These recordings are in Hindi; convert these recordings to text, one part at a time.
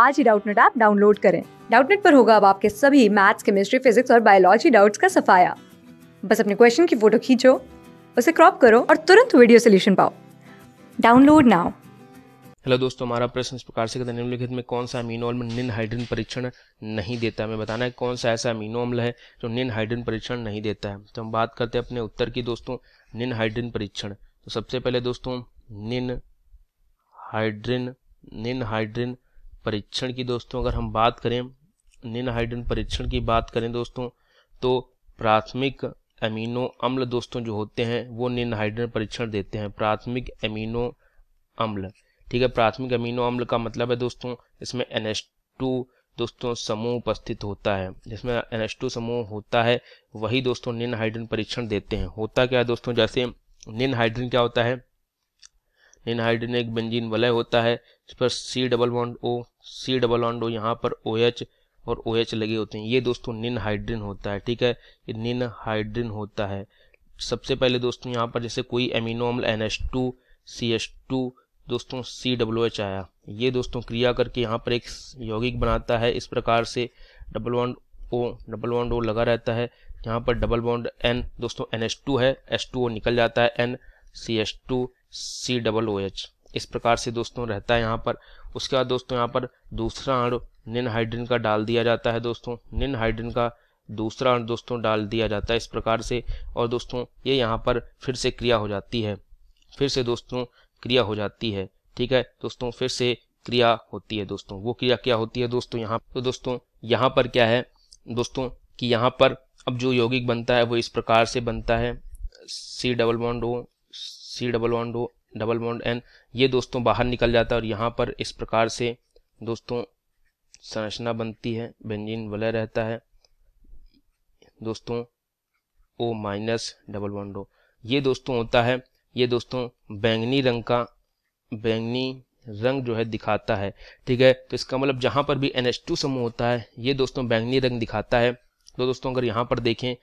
आज ही डाउटनेट ऐप डाउनलोड करें डाउटनेट पर होगा अब आपके सभी मैथ्स केमिस्ट्री फिजिक्स और बायोलॉजी डाउट्स का सफाया बस अपने क्वेश्चन की फोटो खींचो उसे क्रॉप करो और तुरंत वीडियो सोल्यूशन पाओ डाउनलोड नाउ हेलो दोस्तों हमारा प्रश्न इस प्रकार से निम्नलिखित में कौन सा अमीनो अम्ल निन हाइड्रोजन परीक्षण नहीं देता है हमें बताना है कौन सा ऐसा अमीनो अम्ल है जो निन हाइड्रोजन परीक्षण नहीं देता है तो हम बात करते हैं अपने उत्तर की दोस्तों निन हाइड्रोजन परीक्षण तो सबसे पहले दोस्तों निन हाइड्रिन निन हाइड्रिन परीक्षण की दोस्तों अगर हम बात करें निन हाइड्रोजन परीक्षण की बात करें दोस्तों तो प्राथमिक अमीनो अम्ल दोस्तों जो होते हैं वो निन हाइड्रोजन परीक्षण देते हैं प्राथमिक अमीनो अम्ल ठीक है प्राथमिक अमीनो अम्ल का मतलब है दोस्तों इसमें एन दोस्तों समूह उपस्थित होता है जिसमें एन समूह होता है वही दोस्तों निन हाइड्रोजन परीक्षण देते हैं होता क्या है दोस्तों जैसे निन हाइड्रोजन क्या होता है एक बेंजीन वलय होता है इस पर C double bond O C double bond O यहाँ पर ओ एच और ओ एच लगे होते हैं ये दोस्तों निन हाइड्रिन होता है ठीक है ये निन हाइड्रिन होता है सबसे पहले दोस्तों यहाँ पर जैसे कोई एमिनोमल N H two C H two दोस्तों सी डब्लू एच आया ये दोस्तों क्रिया करके यहाँ पर एक यौगिक बनाता है इस प्रकार से double bond O double bond O लगा रहता है यहाँ पर डबल बॉन्ड एन दोस्तों एन एच टू है एच टू ओ निकल जाता है N C H two C double O H इस प्रकार से दोस्तों रहता है यहाँ पर उसके बाद दोस्तों यहाँ पर दूसरा अण निन हाइड्रिन का डाल दिया जाता है दोस्तों निन हाइड्रिन का दूसरा अण दोस्तों डाल दिया जाता है इस प्रकार से और दोस्तों ये यह यहाँ पर फिर से क्रिया हो जाती है फिर से दोस्तों क्रिया हो जाती है ठीक है दोस्तों फिर से क्रिया होती है दोस्तों वो क्रिया क्या होती है दोस्तों यहाँ तो दोस्तों यहाँ पर क्या है दोस्तों कि यहाँ पर अब जो यौगिक बनता है वो इस प्रकार से बनता है C double bond O C double bond O double bond N ये दोस्तों बाहर निकल जाता है और यहाँ पर इस प्रकार से दोस्तों संरचना बनती है बेंजीन वलय रहता है दोस्तों O minus double bond O ये दोस्तों होता है ये दोस्तों बैंगनी रंग का बैंगनी रंग जो है दिखाता है ठीक है तो इसका मतलब जहाँ पर भी एन समूह होता है ये दोस्तों बैंगनी रंग दिखाता है तो दोस्तों अगर यहाँ पर देखें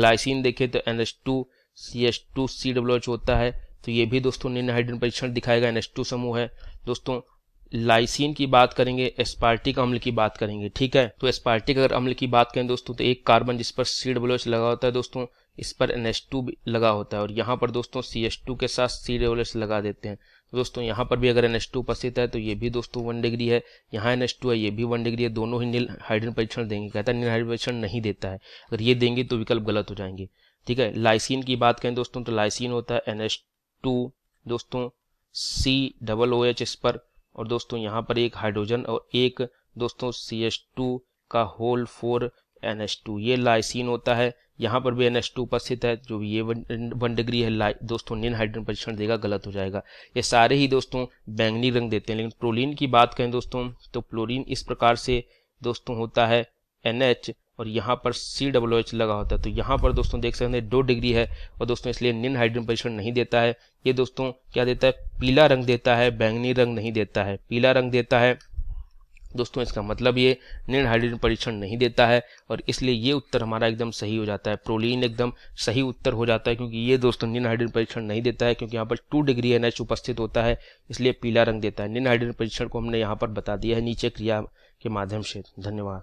ग्लाइसिन देखें तो N H two C H two C W H होता है तो ये भी दोस्तों निम्न हाइड्रोजन परीक्षण दिखाएगा एन समूह है दोस्तों लाइसिन की बात करेंगे एस्पार्टिक अम्ल की बात करेंगे ठीक है तो एस्पार्टिक अगर अम्ल की बात करें दोस्तों तो एक कार्बन जिस पर सीड एच लगा होता है दोस्तों इस पर एन लगा होता है और यहाँ पर दोस्तों सी एस टू के साथ सीड एच लगा देते हैं तो दोस्तों यहाँ पर भी अगर एन उपस्थित है तो ये भी दोस्तों वन डिग्री है यहाँ एन है ये भी वन डिग्री है दोनों ही नील हाइड्रोजन परीक्षण देंगे कहता है नील हाइड्रोजन परीक्षण नहीं देता है अगर ये देंगे तो विकल्प गलत हो जाएंगे ठीक है लाइसिन की बात करें दोस्तों तो लाइसिन होता है एन एस टू दोस्तों सी डबल ओ एच इस पर और दोस्तों यहाँ पर एक हाइड्रोजन और एक दोस्तों सी एच टू का whole four N H two ये लाइसिन होता है यहाँ पर भी एन एच टू उपस्थित है जो ये वन डिग्री है दोस्तों निन हाइड्रोजन परीक्षण देगा गलत हो जाएगा ये सारे ही दोस्तों बैंगनी रंग देते हैं लेकिन प्रोलिन की बात करें दोस्तों तो प्लोरीन इस प्रकार से दोस्तों होता है एन एच और यहाँ पर सी डब्लो एच लगा होता है तो यहाँ पर दोस्तों देख सकते हैं दो डिग्री है और दोस्तों इसलिए निन हाइड्रोजन परीक्षण नहीं देता है ये दोस्तों क्या देता है पीला रंग देता है बैंगनी रंग नहीं देता है पीला रंग देता है दोस्तों इसका मतलब ये निर्ण हाइड्रोजन परीक्षण नहीं देता है और इसलिए ये उत्तर हमारा एकदम सही हो जाता है प्रोलीन एकदम सही उत्तर हो जाता है क्योंकि ये दोस्तों निर्ण हाइड्रोजन परीक्षण नहीं देता है क्योंकि यहाँ पर टू डिग्री एन उपस्थित होता है इसलिए पीला रंग देता है निर्ण हाइड्रोजन परीक्षण को हमने यहाँ पर बता दिया है नीचे क्रिया के माध्यम से धन्यवाद